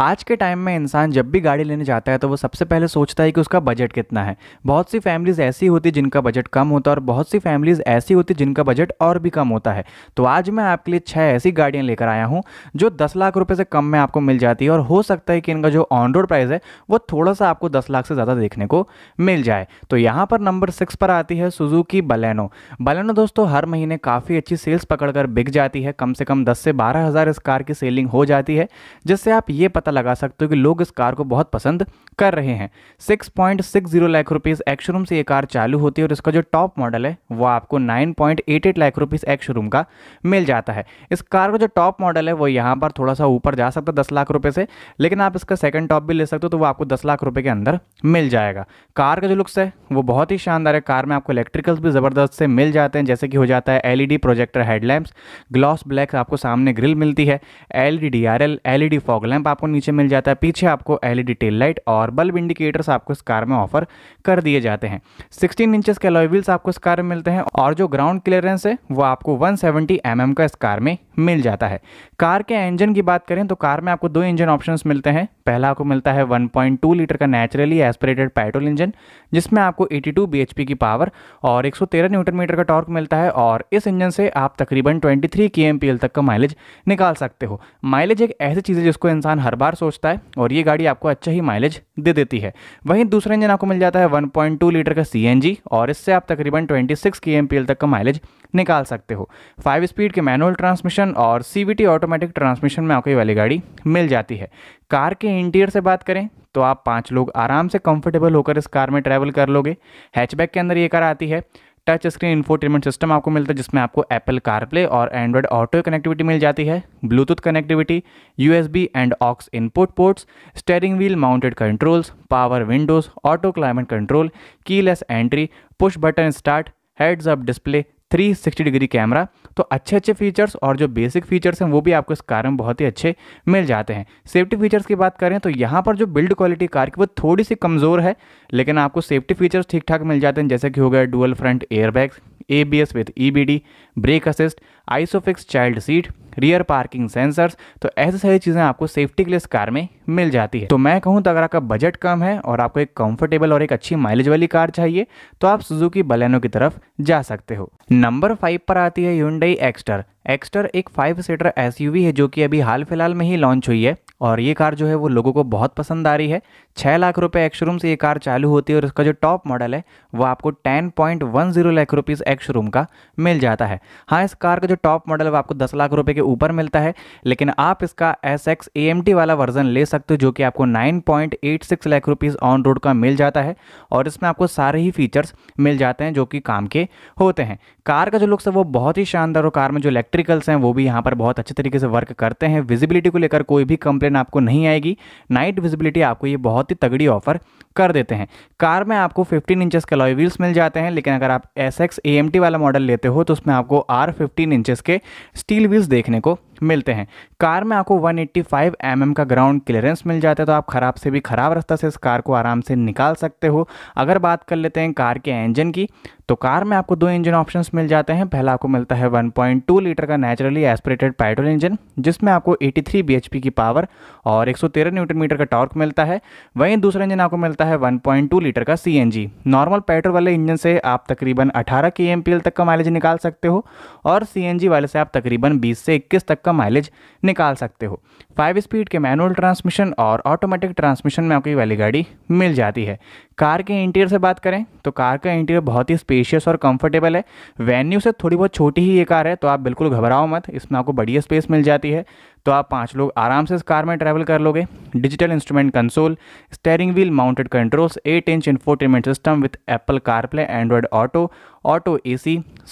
आज के टाइम में इंसान जब भी गाड़ी लेने जाता है तो वो सबसे पहले सोचता है कि उसका बजट कितना है बहुत सी फैमिलीज़ ऐसी होती जिनका बजट कम होता है और बहुत सी फैमिलीज़ ऐसी होती जिनका बजट और भी कम होता है तो आज मैं आपके लिए छः ऐसी गाड़ियाँ लेकर आया हूँ जो दस लाख रुपये से कम में आपको मिल जाती है और हो सकता है कि इनका जो ऑन रोड प्राइस है वो थोड़ा सा आपको दस लाख से ज़्यादा देखने को मिल जाए तो यहाँ पर नंबर सिक्स पर आती है सुजुकी बलेनो बलेनो दोस्तों हर महीने काफ़ी अच्छी सेल्स पकड़ बिक जाती है कम से कम दस से बारह हज़ार इस कार की सेलिंग हो जाती है जिससे आप ये पता पता लगा सकते हो कि लोग इस कार को बहुत पसंद कर रहे हैं 6.60 लाख रुपीज़ एक्स शोरूम से ये कार चालू होती है और इसका जो टॉप मॉडल है वो आपको 9.88 लाख रुपीज़ एक्स शोरूम का मिल जाता है इस कार का जो टॉप मॉडल है वो यहाँ पर थोड़ा सा ऊपर जा सकता है दस लाख रुपये से लेकिन आप इसका सेकेंड टॉप भी ले सकते हो तो वो आपको दस लाख रुपये के अंदर मिल जाएगा कार का जो लुक्स है वो बहुत ही शानदार है कार में आपको इलेक्ट्रिकल्स भी ज़बरदस्त से मिल जाते हैं जैसे कि हो जाता है L projector headlamps gloss black आपको सामने ग्रिल मिलती है L D D R L L E D fog lamp आपको नीचे मिल जाता है पीछे आपको एल ई टेल लाइट और बल्ब इंडिकेटर्स आपको इस कार में ऑफर कर दिए जाते हैं सिक्सटीन इंचज के व्हील्स आपको इस कार में मिलते हैं और जो ग्राउंड क्लियरेंस है वो आपको वन सेवेंटी mm का इस कार में मिल जाता है कार के इंजन की बात करें तो कार में आपको दो इंजन ऑप्शन मिलते हैं पहला आपको मिलता है 1.2 लीटर का नेचुरली एस्पिरेटेड पेट्रोल इंजन जिसमें आपको 82 टू की पावर और 113 न्यूटन मीटर का टॉर्क मिलता है और इस इंजन से आप तकरीबन 23 एल तक का माइलेज निकाल सकते हो माइलेज एक ऐसी चीज़ है जिसको इंसान हर बार सोचता है और ये गाड़ी आपको अच्छा ही माइलेज दे देती है वहीं दूसरा इंजन आपको मिल जाता है वन लीटर का सी और इससे आप तकरीबन 26 kmpl तक का माइलेज निकाल सकते हो फाइव स्पीड के मैनुअल ट्रांसमिशन और सी ऑटोमेटिक ट्रांसमिशन में आपको ये वाली गाड़ी मिल जाती है कार के इंटीरियर से बात करें तो आप पांच लोग आराम से कंफर्टेबल होकर इस कार में ट्रैवल कर लोगे हैचबैक के अंदर ये कार आती है टच स्क्रीन इन्फोटेनमेंट सिस्टम आपको मिलता है जिसमें आपको एप्पल कारप्ले और एंड्रॉयड ऑटो कनेक्टिविटी मिल जाती है Bluetooth connectivity USB and aux input ports steering wheel mounted controls power windows auto climate control keyless entry push button start heads up display 360 degree camera तो अच्छे अच्छे features और जो basic features हैं वो भी आपको इस कार में बहुत ही अच्छे मिल जाते हैं सेफ्टी फीचर्स की बात करें तो यहाँ पर जो बिल्ड क्वालिटी कार की वो थोड़ी सी कमज़ोर है लेकिन आपको सेफ्टी फीचर्स ठीक ठाक मिल जाते हैं जैसे कि हो गया dual front airbags E B D brake assist ISOFIX child seat rear parking sensors तो ऐसी सारी चीज़ें आपको सेफ्टी के लिए इस कार में मिल जाती है तो मैं कहूँ तो अगर आपका बजट कम है और आपको एक कंफर्टेबल और एक अच्छी माइलेज वाली कार चाहिए तो आप सुजुकी बलेनो की तरफ जा सकते हो नंबर फाइव पर आती है यूनडई एक्स्टर एक्स्टर एक फाइव सीटर एसयूवी है जो कि अभी हाल फिलहाल में ही लॉन्च हुई है और ये कार जो है वो लोगों को बहुत पसंद आ रही है छः लाख रुपए एक्शोरूम से ये कार चालू होती है और इसका जो टॉप मॉडल है वो आपको ten point one zero lakh rupees ex showroom का मिल जाता है हाँ इस कार का जो टॉप मॉडल है वो आपको दस लाख रुपये के ऊपर मिलता है लेकिन आप इसका S X A M T वाला वर्जन ले सकते हो जो कि आपको nine point eight six lakh rupees on road का मिल जाता है और इसमें आपको सारे ही फीचर्स मिल जाते हैं जो कि काम के होते हैं कार का जो लुक्स है वो बहुत ही शानदार और कार में जो इलेक्ट्रिकल्स हैं वो भी यहाँ पर बहुत अच्छे तरीके से वर्क करते हैं विजिबिलिटी को लेकर कोई भी कंप्लेन कंप्लेन आपको नहीं आएगी नाइट विजिबिलिटी आपको ये बहुत ही तगड़ी ऑफर कर देते हैं कार में आपको 15 इंचेस के लॉय व्हील्स मिल जाते हैं लेकिन अगर आप एस एक्स वाला मॉडल लेते हो तो उसमें आपको आर फिफ्टीन इंचेस के स्टील व्हील्स देखने को मिलते हैं कार में आपको 185 एट्टी mm का ग्राउंड क्लियरेंस मिल जाता है तो आप ख़राब से भी ख़राब रास्ता से इस कार को आराम से निकाल सकते हो अगर बात कर लेते हैं कार के इंजन की तो कार में आपको दो इंजन ऑप्शन मिल जाते हैं पहला आपको मिलता है 1.2 लीटर का नेचुरली एस्पिरेटेड पेट्रोल इंजन जिसमें आपको 83 थ्री की पावर और 113 सौ मीटर का टॉर्क मिलता है वहीं दूसरा इंजन आपको मिलता है 1.2 लीटर का सी नॉर्मल पेट्रोल वाले इंजन से आप तकरीबन 18 के एम तक का माइलेज निकाल सकते हो और सी वाले से आप तकरीबन बीस से इक्कीस तक आपका माइलेज निकाल सकते हो फाइव स्पीड के मैनुअल ट्रांसमिशन और ऑटोमेटिक ट्रांसमिशन में आपको ये वाली गाड़ी मिल जाती है कार के इंटीरियर से बात करें तो कार का इंटीरियर बहुत ही स्पेशियस और कंफर्टेबल है वेन्यू से थोड़ी बहुत छोटी ही ये कार है तो आप बिल्कुल घबराओ मत इसमें आपको बढ़िया स्पेस मिल जाती है तो आप पाँच लोग आराम से इस कार में ट्रैवल कर लोगे digital instrument console steering wheel mounted controls eight inch infotainment system with Apple CarPlay Android auto auto a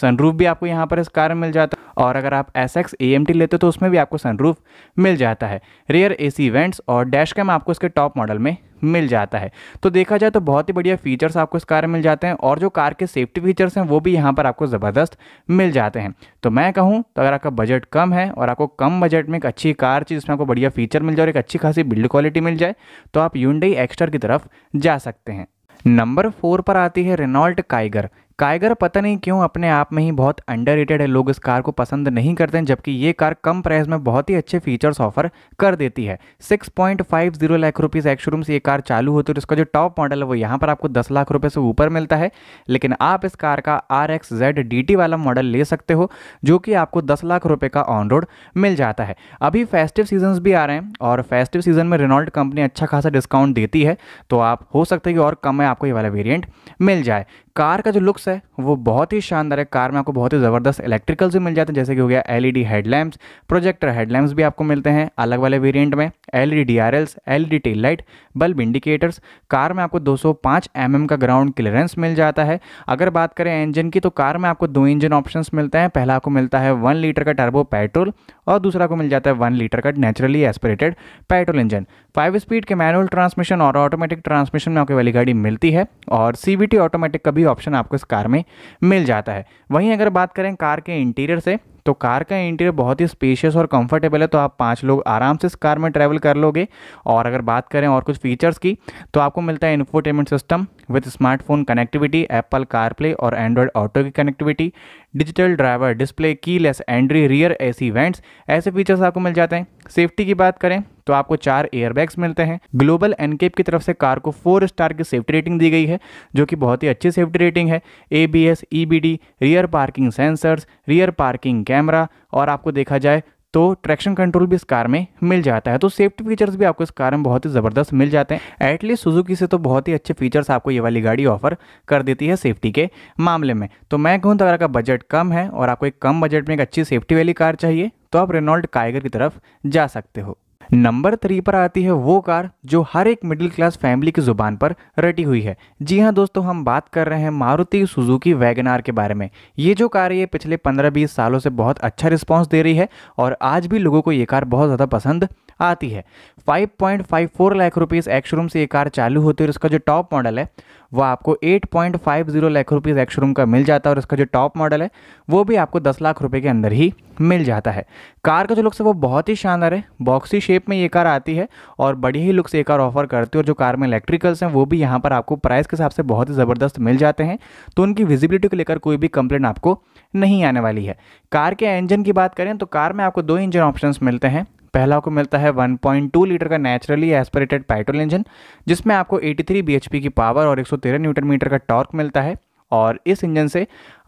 sunroof भी आपको यहाँ पर इस कार में मिल जाता है और अगर आप S X A M T लेते तो उसमें भी आपको सनरूफ मिल जाता है रेयर ए सी वेंट्स और डैश कैम आपको इसके टॉप मॉडल में मिल जाता है तो देखा जाए तो बहुत ही बढ़िया फीचर्स आपको इस कार में मिल जाते हैं और जो कार के सेफ्टी फीचर्स हैं वो भी यहाँ पर आपको ज़बरदस्त मिल जाते हैं तो मैं कहूँ तो अगर आपका बजट कम है और आपको कम बजट में एक अच्छी कार चीज जिसमें आपको बढ़िया फीचर मिल जाए और एक अच्छी खासी बिल्ड क्वालिटी मिल जाए तो आप यूनडई एक्स्टर की तरफ जा सकते हैं नंबर फोर पर आती है रेनॉल्ट काइगर काइगर पता नहीं क्यों अपने आप में ही बहुत अंडर है लोग इस कार को पसंद नहीं करते हैं जबकि ये कार कम प्राइस में बहुत ही अच्छे फीचर्स ऑफर कर देती है 6.50 लाख रुपीज एक्शोरूम से ये कार चालू होती तो है इसका जो टॉप मॉडल है वो यहाँ पर आपको 10 लाख रुपए से ऊपर मिलता है लेकिन आप इस कार का R X Z D T वाला मॉडल ले सकते हो जो कि आपको दस लाख रुपये का ऑन रोड मिल जाता है अभी फेस्टिव सीजन भी आ रहे हैं और फेस्टिव सीजन में रेनॉल्ट कंपनी अच्छा खासा डिस्काउंट देती है तो आप हो सकता है कि और कम में आपको ये वाला वेरियंट मिल जाए कार का जो लुक्स है वो बहुत ही शानदार है कार में आपको बहुत ही ज़बरदस्त इलेक्ट्रिकल से मिल जाते हैं जैसे कि हो गया एलईडी हेडलैम्प्स प्रोजेक्टर हेडलैम्प्स भी आपको मिलते हैं अलग वाले वेरिएंट में L E D R Ls L E tail light bulb indicators car में आपको 205 mm का ग्राउंड क्लियरेंस मिल जाता है अगर बात करें इंजन की तो कार में आपको दो इंजन ऑप्शन मिलते हैं पहला आपको मिलता है वन लीटर का टर्बो पेट्रोल और दूसरा को मिल जाता है वन लीटर का naturally aspirated petrol engine five speed के मैनुअल ट्रांसमिशन और ऑटोमेटिक ट्रांसमिशन में आपके वाली गाड़ी मिलती है और सी ऑटोमेटिक का भी ऑप्शन आपको इस कार में मिल जाता है वहीं अगर बात करें कार के इंटीरियर से तो कार का इंटीरियर बहुत ही स्पेशियस और कंफर्टेबल है तो आप पाँच लोग आराम से इस कार में ट्रैवल कर लोगे और अगर बात करें और कुछ फीचर्स की तो आपको मिलता है infotainment system with smartphone connectivity Apple CarPlay और एंड्रॉयड ऑटो की connectivity digital driver display keyless entry rear AC vents ऐसे फीचर्स आपको मिल जाते हैं सेफ्टी की बात करें तो आपको चार एयरबैग्स मिलते हैं ग्लोबल एनकेप की तरफ से कार को फोर स्टार की सेफ्टी रेटिंग दी गई है जो कि बहुत ही अच्छी सेफ्टी रेटिंग है A B S E B D rear parking sensors rear parking camera और आपको देखा जाए तो ट्रैक्शन कंट्रोल भी इस कार में मिल जाता है तो सेफ्टी फीचर्स भी आपको इस कार में बहुत ही ज़बरदस्त मिल जाते हैं एटलीस्ट सुजुकी से तो बहुत ही अच्छे फीचर्स आपको ये वाली गाड़ी ऑफर कर देती है सेफ्टी के मामले में तो मैं कहूँ तो अगर आपका बजट कम है और आपको एक कम बजट में एक अच्छी सेफ्टी वाली कार चाहिए तो आप रेनॉल्ड काइगर की तरफ जा सकते हो नंबर थ्री पर आती है वो कार जो हर एक मिडिल क्लास फैमिली की ज़ुबान पर रटी हुई है जी हाँ दोस्तों हम बात कर रहे हैं मारुति सुजुकी वैगनार के बारे में ये जो कार है ये पिछले 15-20 सालों से बहुत अच्छा रिस्पांस दे रही है और आज भी लोगों को ये कार बहुत ज़्यादा पसंद आती है 5.54 लाख रुपीस एक्स से ये कार चालू होती है और इसका जो टॉप मॉडल है वो आपको 8.50 लाख रुपीज़ एक्शोरूम का मिल जाता है और इसका जो टॉप मॉडल है वो भी आपको 10 लाख रुपए के अंदर ही मिल जाता है कार का जो लुक्स है वो बहुत ही शानदार है बॉक्सी शेप में ये कार आती है और बड़ी ही लुक्स ये कार ऑफर करती है और जो कार में इलेक्ट्रिकल्स हैं वो भी यहाँ पर आपको प्राइस के हिसाब से बहुत ही ज़बरदस्त मिल जाते हैं तो उनकी विजिबिलिटी को लेकर कोई भी कंप्लेंट आपको नहीं आने वाली है कार के इंजन की बात करें तो कार में आपको दो इंजन ऑप्शन मिलते हैं पहला आपको मिलता है 1.2 लीटर का नेचुरली एस्पिरेटेड पेट्रोल इंजन जिसमें आपको 83 bhp की पावर और 113 न्यूटन मीटर का टॉर्क मिलता है और इस इंजन से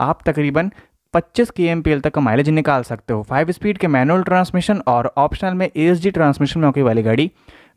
आप तकरीबन 25 के एम तक का माइलेज निकाल सकते हो फाइव स्पीड के मैनुअल ट्रांसमिशन और ऑप्शनल में ए ट्रांसमिशन में वाली गाड़ी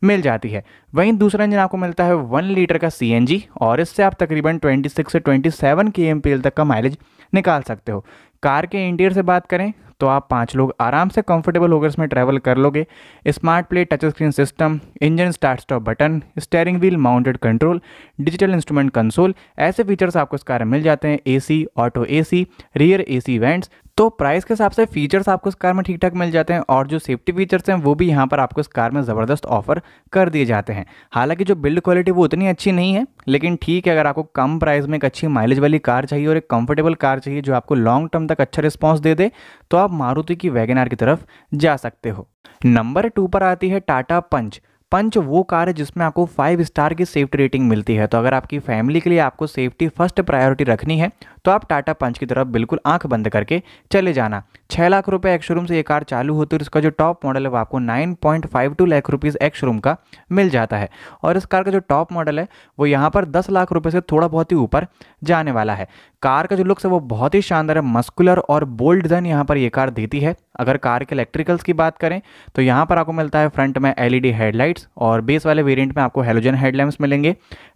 मिल जाती है वहीं दूसरा इंजन आपको मिलता है वन लीटर का सी और इससे आप तकरीबन ट्वेंटी से ट्वेंटी के एम तक का माइलेज निकाल सकते हो कार के इंटीरियर से बात करें तो आप पाँच लोग आराम से कंफर्टेबल होकर इसमें ट्रैवल कर लोगे smart play touch screen system engine start stop button steering wheel mounted control digital instrument console ऐसे फीचर्स आपको इस कार में मिल जाते हैं AC auto AC rear AC vents तो प्राइस के हिसाब से फीचर्स आपको इस कार में ठीक ठाक मिल जाते हैं और जो सेफ्टी फीचर्स हैं वो भी यहाँ पर आपको इस कार में ज़बरदस्त ऑफर कर दिए जाते हैं हालांकि जो बिल्ड क्वालिटी वो उतनी अच्छी नहीं है लेकिन ठीक है अगर आपको कम प्राइस में एक अच्छी माइलेज वाली कार चाहिए और एक कंफर्टेबल कार चाहिए जो आपको लॉन्ग टर्म तक अच्छा रिस्पॉन्स दे दे तो आप मारुति की वैगनार की तरफ जा सकते हो नंबर टू पर आती है टाटा पंच पंच वो कार है जिसमें आपको फाइव स्टार की सेफ्टी रेटिंग मिलती है तो अगर आपकी फैमिली के लिए आपको सेफ्टी फर्स्ट प्रायोरिटी रखनी है तो आप टाटा पंच की तरफ बिल्कुल आंख बंद करके चले जाना छः लाख रुपए एक्स शोरूम से ये कार चालू होती है और इसका जो टॉप मॉडल है वो आपको nine point five two lakh rupees ex showroom का मिल जाता है और इस कार का जो टॉप मॉडल है वो यहाँ पर दस लाख रुपये से थोड़ा बहुत ही ऊपर जाने वाला है कार का जो लुक्स है वो बहुत ही शानदार है मस्कुलर और बोल्ड डिज़ाइन यहाँ पर ये कार देती है अगर कार के इलेक्ट्रिकल्स की बात करें तो यहाँ पर आपको मिलता है फ्रंट में एलईडी हेडलाइट्स e हेडलैम्प्स और बेस वाले वेरिएंट में आपको हेलोजन हेडलैम्प्स मिलेंगे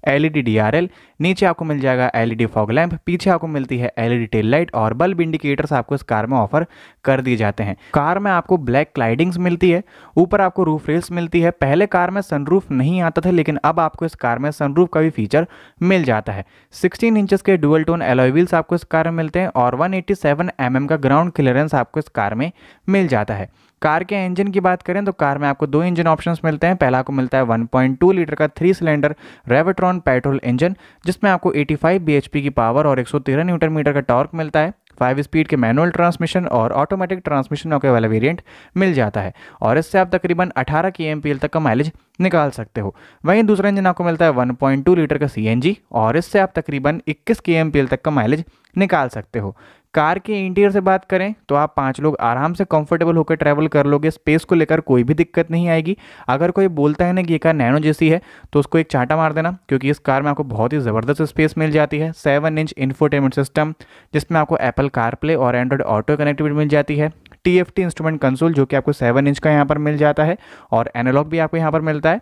एलईडी डीआरएल नीचे आपको मिल जाएगा एलईडी फॉग लैंप पीछे आपको मिलती है एलईडी टेल लाइट और बल्ब इंडिकेटर्स आपको इस कार में ऑफर कर दिए जाते हैं कार में आपको ब्लैक क्लाइडिंग्स मिलती है ऊपर आपको रूफ रेल्स मिलती है पहले कार में सनरूफ नहीं आता था लेकिन अब आपको इस कार में सनरूफ का भी फीचर मिल जाता है सिक्सटीन इंचज के डुअल टोन एलॉय व्हील्स आपको इस कार में मिलते हैं और वन एट्टी mm का ग्राउंड क्लियरेंस आपको इस कार में मिल जाता है कार के इंजन की बात करें तो कार में आपको दो इंजन ऑप्शंस मिलते हैं पहला आपको मिलता है 1.2 लीटर का three cylinder Revotron petrol engine जिसमें आपको 85 फाइव की पावर और 113 न्यूटन मीटर का टॉर्क मिलता है फाइव स्पीड के मैनुअल ट्रांसमिशन और ऑटोमेटिक ट्रांसमिशन आपके वाला वेरिएंट मिल जाता है और इससे आप तकरीबन 18 के एम तक का माइलेज निकाल सकते हो वहीं दूसरा इंजन आपको मिलता है 1.2 लीटर का सी और इससे आप तकरीबन 21 के एम तक का माइलेज निकाल सकते हो कार के इंटीरियर से बात करें तो आप पाँच लोग आराम से कंफर्टेबल होकर ट्रैवल कर लोगे स्पेस को लेकर कोई भी दिक्कत नहीं आएगी अगर कोई बोलता है ना कि ये कार नैनो जैसी है तो उसको एक चांटा मार देना क्योंकि इस कार में आपको बहुत ही ज़बरदस्त स्पेस मिल जाती है सेवन इंच इन्फोटेनमेंट सिस्टम जिसमें आपको एप्पल कार प्ले और एंड्रॉयड ऑटो कनेक्टिविटी मिल जाती है T F T instrument console जो कि आपको सेवन इंच का यहाँ पर मिल जाता है और एनालॉग भी आपको यहाँ पर मिलता है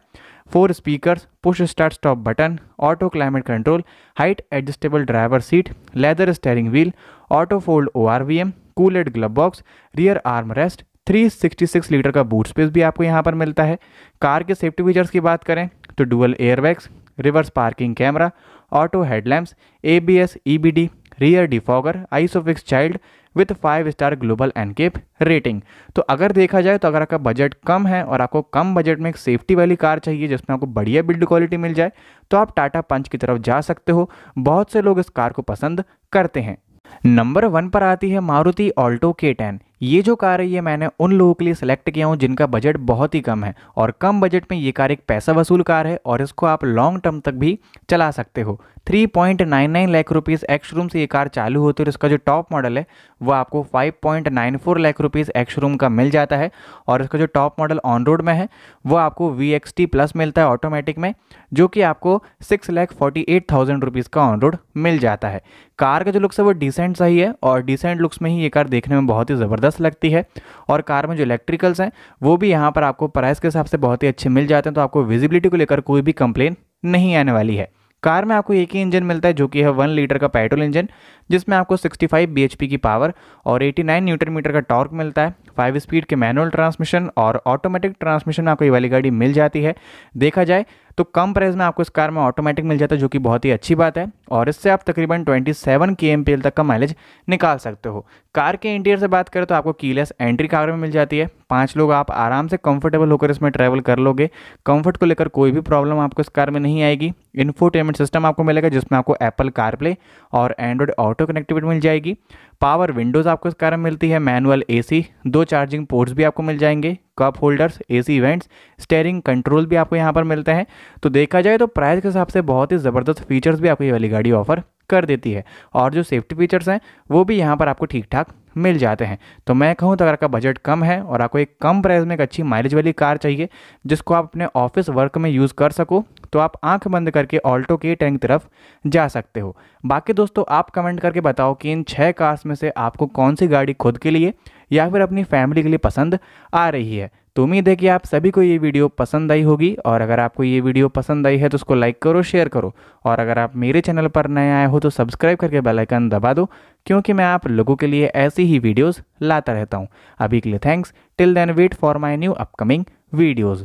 four speaker push start stop button auto climate control height adjustable driver seat leather steering wheel auto fold O R V M cooled glove box rear arm rest three sixty six litre का boot space भी आपको यहाँ पर मिलता है car के safety features की बात करें तो dual airbags reverse parking camera auto headlamps A B S E B D rear defogger ISOFIX child with five star global NCAP rating तो अगर देखा जाए तो अगर आपका बजट कम है और आपको कम बजट में एक सेफ्टी वाली कार चाहिए जिसमें आपको बढ़िया बिल्ड क्वालिटी मिल जाए तो आप टाटा पंच की तरफ जा सकते हो बहुत से लोग इस कार को पसंद करते हैं नंबर वन पर आती है मारुति ऑल्टो के टेन ये जो कार है ये मैंने उन लोगों के लिए सिलेक्ट किया हूँ जिनका बजट बहुत ही कम है और कम बजट में ये कार एक पैसा वसूल कार है और इसको आप लॉन्ग टर्म तक भी चला सकते हो 3.99 लाख रुपीस एक्स रूम से ये कार चालू होती है और इसका जो टॉप मॉडल है वो आपको 5.94 लाख रुपीस एक्स रूम का मिल जाता है और इसका जो टॉप मॉडल ऑन रोड में है वो आपको वी प्लस मिलता है ऑटोमेटिक में जो कि आपको six lakh forty eight thousand rupees का ऑन रोड मिल जाता है कार का जो लुक्स है वो डिसेंट सही है और डिसेंट लुक्स में ही ये कार देखने में बहुत ही ज़बरदस्त लगती है और कार में जो इलेक्ट्रिकल्स हैं वो भी यहाँ पर आपको प्राइस के हिसाब से बहुत ही अच्छे मिल जाते हैं तो आपको विजिबिलिटी को लेकर कोई भी कंप्लेन नहीं आने वाली है कार में आपको एक ही इंजन मिलता है जो कि है वन लीटर का पेट्रोल इंजन जिसमें आपको 65 फाइव की पावर और 89 न्यूटन मीटर का टॉर्क मिलता है फाइव स्पीड के मैनुअल ट्रांसमिशन और ऑटोमेटिक ट्रांसमिशन में आपको ये वाली गाड़ी मिल जाती है देखा जाए तो कम प्राइस में आपको इस कार में ऑटोमेटिक मिल जाता है जो कि बहुत ही अच्छी बात है और इससे आप तकरीबन 27 सेवन तक का माइलेज निकाल सकते हो कार के इंटीरियर से बात करें तो आपको कीलेस एंट्री कार में मिल जाती है पाँच लोग आप आराम से कंफर्टेबल होकर इसमें ट्रैवल कर लोगे कंफर्ट को लेकर कोई भी प्रॉब्लम आपको इस कार में नहीं आएगी इन्फोटेनमेंट सिस्टम आपको मिलेगा जिसमें आपको एप्पल कारप्ले और एंड्रॉयड ऑटो कनेक्टिविटी मिल जाएगी पावर विंडोज़ आपको इस कार में मिलती है मैनुअल एसी दो चार्जिंग पोर्ट्स भी आपको मिल जाएंगे cup holders AC vents steering control भी आपको यहाँ पर मिलते हैं तो देखा जाए तो प्राइस के हिसाब से बहुत ही ज़बरदस्त फीचर्स भी आपको ये वाली गाड़ी ऑफर कर देती है और जो सेफ्टी फीचर्स हैं वो भी यहाँ पर आपको ठीक ठाक मिल जाते हैं तो मैं कहूँ तो अगर आपका बजट कम है और आपको एक कम प्राइस में एक अच्छी माइलेज वाली कार चाहिए जिसको आप अपने ऑफिस वर्क में यूज़ कर सको तो आप आंख बंद करके ऑल्टो के टैंक तरफ जा सकते हो बाकी दोस्तों आप कमेंट करके बताओ कि इन छः कार्स में से आपको कौन सी गाड़ी खुद के लिए या फिर अपनी फैमिली के लिए पसंद आ रही है तो उम्मीद है कि आप सभी को ये वीडियो पसंद आई होगी और अगर आपको ये वीडियो पसंद आई है तो उसको लाइक करो शेयर करो और अगर आप मेरे चैनल पर नए आए हो तो सब्सक्राइब करके बेल आइकन दबा दो क्योंकि मैं आप लोगों के लिए ऐसी ही वीडियोस लाता रहता हूँ अभी के लिए thanks till then wait for my new upcoming videos